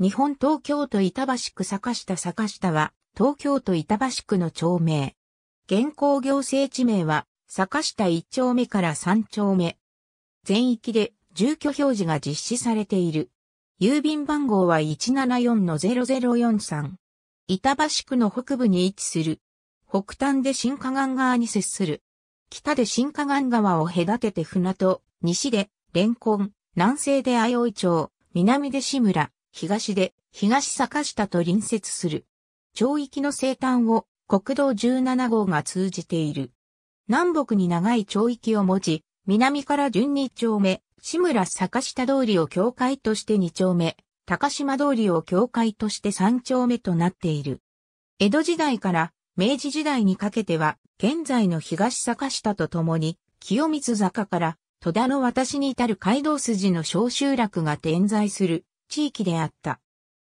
日本東京都板橋区坂下坂下は、東京都板橋区の町名。現行行政地名は、坂下1丁目から3丁目。全域で住居表示が実施されている。郵便番号は174-0043。板橋区の北部に位置する。北端で新河岸川に接する。北で新河岸川を隔てて船戸、西で、レンコン、南西で相生町、南で志村、東で東坂下と隣接する。町域の西端を国道17号が通じている。南北に長い町域を持ち、南から順2丁目、志村坂下通りを境界として2丁目、高島通りを境界として3丁目となっている。江戸時代から明治時代にかけては、現在の東坂下とともに、清水坂から戸田の私に至る街道筋の小集落が点在する地域であった。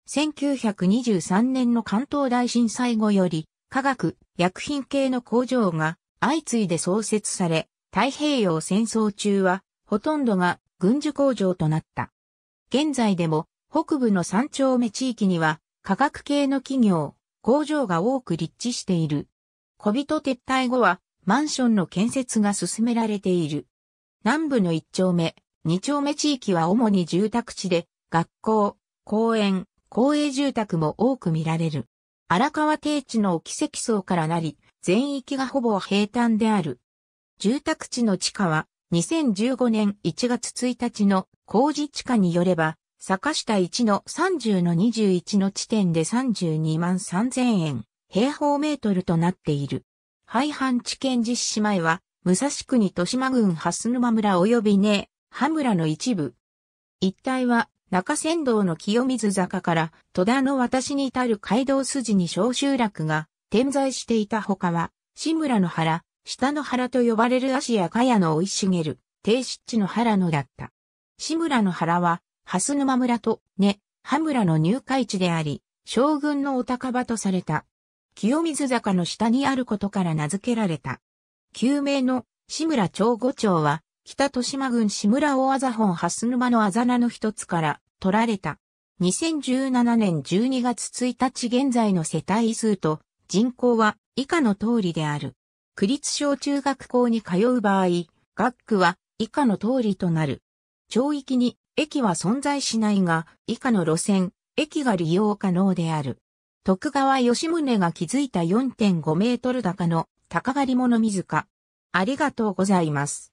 1923年の関東大震災後より、化学、薬品系の工場が相次いで創設され、太平洋戦争中は、ほとんどが軍需工場となった。現在でも、北部の三丁目地域には、化学系の企業、工場が多く立地している。小人撤退後は、マンションの建設が進められている。南部の1丁目、2丁目地域は主に住宅地で、学校、公園、公営住宅も多く見られる。荒川低地の奇跡層からなり、全域がほぼ平坦である。住宅地の地価は、2015年1月1日の工事地価によれば、坂下1の30の21の地点で32万3000円、平方メートルとなっている。廃藩地県実施前は、武蔵国豊島郡蓮沼村及び根、羽村の一部。一帯は中山道の清水坂から戸田の私に至る街道筋に小集落が点在していた他は、志村の原、下の原と呼ばれる足や茅の生い茂る、低湿地の原野だった。志村の原は、蓮沼村と根、羽村の入会地であり、将軍のお高場とされた。清水坂の下にあることから名付けられた。旧名の志村長五町は、北豊島郡志村大麻本蓮沼のあざなの一つから取られた。2017年12月1日現在の世帯数と人口は以下の通りである。区立小中学校に通う場合、学区は以下の通りとなる。町域に駅は存在しないが、以下の路線、駅が利用可能である。徳川吉宗が築いた4.5メートル高の高刈り物水か。ありがとうございます。